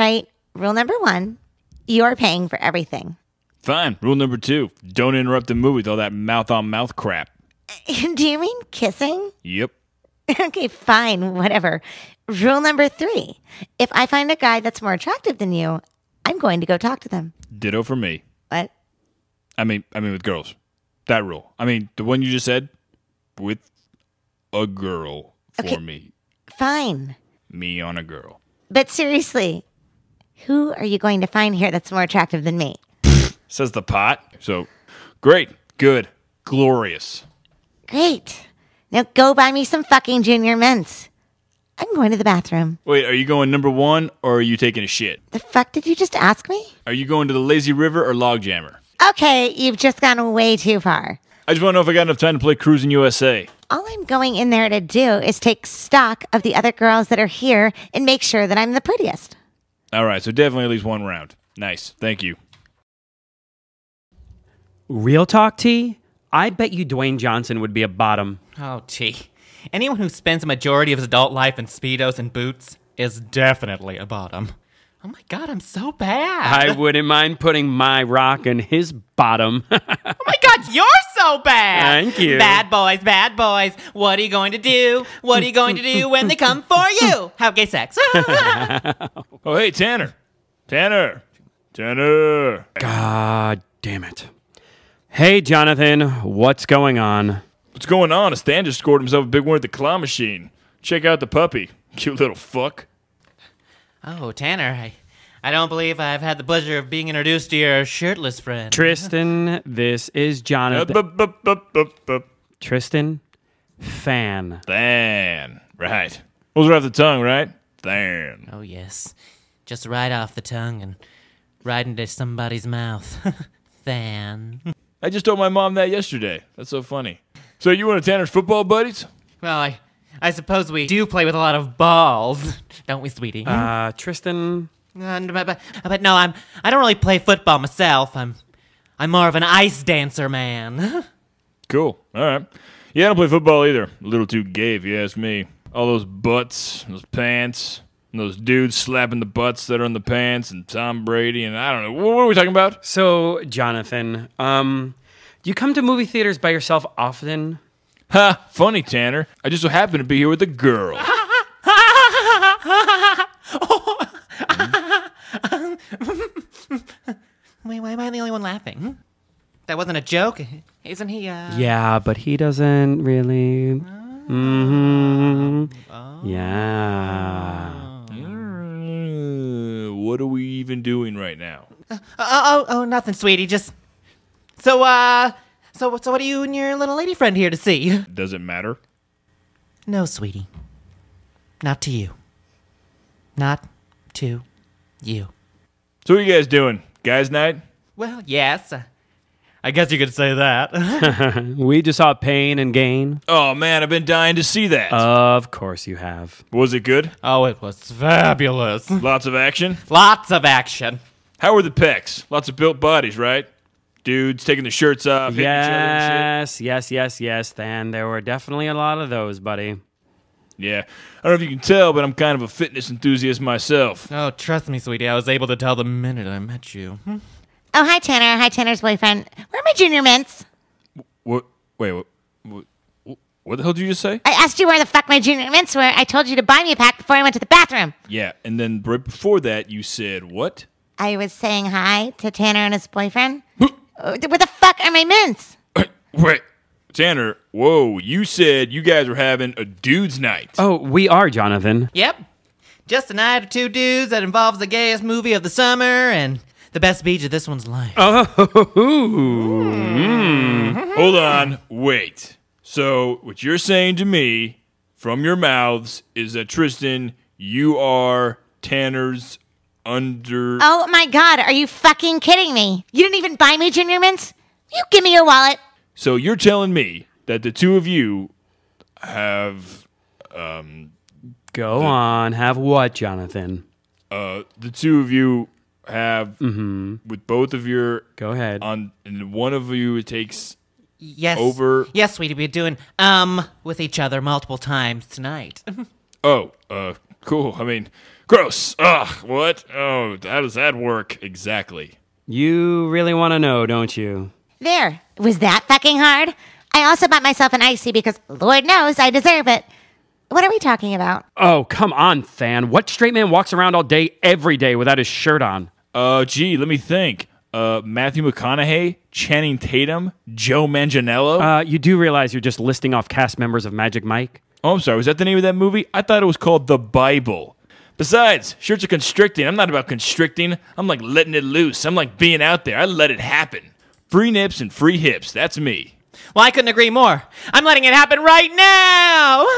right. Rule number one you're paying for everything. Fine. Rule number two don't interrupt the movie with all that mouth on mouth crap. Do you mean kissing? Yep. okay, fine. Whatever. Rule number three if I find a guy that's more attractive than you, I'm going to go talk to them. Ditto for me. What? I mean, I mean, with girls, that rule. I mean, the one you just said with a girl for okay, me. Fine. Me on a girl. But seriously, who are you going to find here that's more attractive than me? Says the pot. So great, good, glorious. Great. Now go buy me some fucking junior mints. I'm going to the bathroom. Wait, are you going number one or are you taking a shit? The fuck did you just ask me? Are you going to the lazy river or logjammer? Okay, you've just gone way too far. I just want to know if I got enough time to play Cruising USA. All I'm going in there to do is take stock of the other girls that are here and make sure that I'm the prettiest. All right, so definitely at least one round. Nice. Thank you. Real talk, T? I bet you Dwayne Johnson would be a bottom. Oh, T. Anyone who spends a majority of his adult life in Speedos and boots is definitely a bottom. Oh my God, I'm so bad. I wouldn't mind putting my rock in his bottom. oh my God, you're so bad. Thank you. Bad boys, bad boys. What are you going to do? What are you going to do when they come for you? Have gay sex. oh, hey, Tanner. Tanner. Tanner. God damn it. Hey, Jonathan, what's going on? What's going on? A Stan just scored himself a big one at the claw machine. Check out the puppy. Cute little fuck. Oh, Tanner, I, I don't believe I've had the pleasure of being introduced to your shirtless friend. Tristan, this is Jonathan. Tristan, fan. Fan. Right. Was right off the tongue, right? Fan. Oh, yes. Just right off the tongue and right into somebody's mouth. fan. I just told my mom that yesterday. That's so funny. So you one of Tanner's football buddies? Well, I, I suppose we do play with a lot of balls, don't we, sweetie? Uh, Tristan. Uh, but, but no, I'm. I don't really play football myself. I'm. I'm more of an ice dancer man. cool. All right. Yeah, I don't play football either. A little too gay, if you ask me. All those butts, those pants, those dudes slapping the butts that are in the pants, and Tom Brady, and I don't know. What, what are we talking about? So, Jonathan, um, do you come to movie theaters by yourself often? Ha! Funny, Tanner. I just so happen to be here with a girl. Wait, why am I the only one laughing? That wasn't a joke, isn't he? Uh... Yeah, but he doesn't really. Oh. Mm-hmm. Oh. Yeah. what are we even doing right now? Uh, oh, oh, oh, nothing, sweetie. Just so, uh, so, so what are you and your little lady friend here to see? Does it matter? No, sweetie. Not to you. Not to you. So what are you guys doing? Guys night? Well, yes. I guess you could say that. we just saw Pain and Gain. Oh man, I've been dying to see that. Of course you have. Was it good? Oh, it was fabulous. Lots of action? Lots of action. How were the pecs? Lots of built bodies, right? dudes taking the shirts off. Yes, yes, yes, yes. Then there were definitely a lot of those, buddy. Yeah, I don't know if you can tell, but I'm kind of a fitness enthusiast myself. Oh, trust me, sweetie. I was able to tell the minute I met you. Hmm? Oh, hi, Tanner. Hi, Tanner's boyfriend. Where are my junior mints? What? Wait, what, what, what the hell did you just say? I asked you where the fuck my junior mints were. I told you to buy me a pack before I went to the bathroom. Yeah, and then right before that, you said what? I was saying hi to Tanner and his boyfriend. Uh, what the fuck are my mints? Wait, Tanner, whoa, you said you guys were having a dude's night. Oh, we are, Jonathan. Yep. Just a night of two dudes that involves the gayest movie of the summer and the best beach of this one's life. Oh, mm. hold on, wait. So, what you're saying to me from your mouths is that Tristan, you are Tanner's under. Oh my god, are you fucking kidding me? You didn't even buy me Junior Mints? You give me your wallet. So you're telling me that the two of you have. Um, Go the, on, have what, Jonathan? Uh, the two of you have mm-hmm. with both of your go ahead on and one of you takes yes over yes we'd be doing um with each other multiple times tonight oh uh cool. I mean, gross. Ugh, what? Oh, how does that work exactly? You really want to know, don't you? There. Was that fucking hard? I also bought myself an icy because Lord knows I deserve it. What are we talking about? Oh, come on, Than. What straight man walks around all day, every day, without his shirt on? Uh, gee, let me think. Uh, Matthew McConaughey, Channing Tatum, Joe Manganiello. Uh, you do realize you're just listing off cast members of Magic Mike? Oh, I'm sorry. Was that the name of that movie? I thought it was called The Bible. Besides, shirts are constricting. I'm not about constricting. I'm like letting it loose. I'm like being out there. I let it happen. Free nips and free hips. That's me. Well, I couldn't agree more. I'm letting it happen right now.